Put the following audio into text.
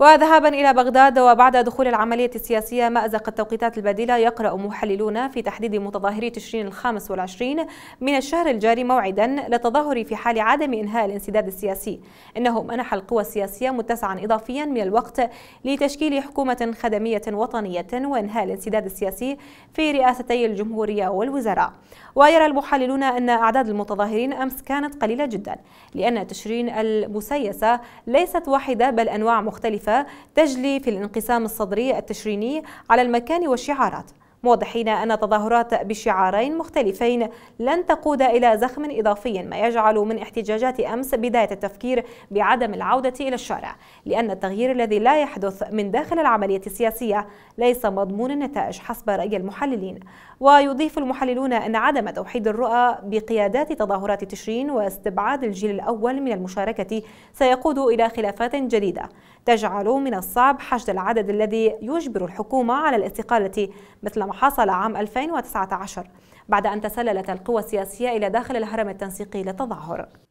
وذهابا إلى بغداد وبعد دخول العملية السياسية مأزق التوقيتات البديلة يقرأ محللون في تحديد متظاهري تشرين الخامس والعشرين من الشهر الجاري موعدا للتظاهر في حال عدم إنهاء الانسداد السياسي إنه منح القوى السياسية متسعا إضافيا من الوقت لتشكيل حكومة خدمية وطنية وإنهاء الانسداد السياسي في رئاستي الجمهورية والوزراء ويرى المحللون أن أعداد المتظاهرين أمس كانت قليلة جدا لأن تشرين المسيسة ليست واحدة بل أنواع مختلفة تجلي في الانقسام الصدري التشريني على المكان والشعارات موضحين أن تظاهرات بشعارين مختلفين لن تقود إلى زخم إضافي ما يجعل من احتجاجات أمس بداية التفكير بعدم العودة إلى الشارع لأن التغيير الذي لا يحدث من داخل العملية السياسية ليس مضمون النتائج حسب رأي المحللين ويضيف المحللون أن عدم توحيد الرؤى بقيادات تظاهرات تشرين واستبعاد الجيل الأول من المشاركة سيقود إلى خلافات جديدة تجعل من الصعب حشد العدد الذي يجبر الحكومة على الاستقالة مثل ما حصل عام 2019 بعد أن تسللت القوى السياسية إلى داخل الهرم التنسيقي للتظاهر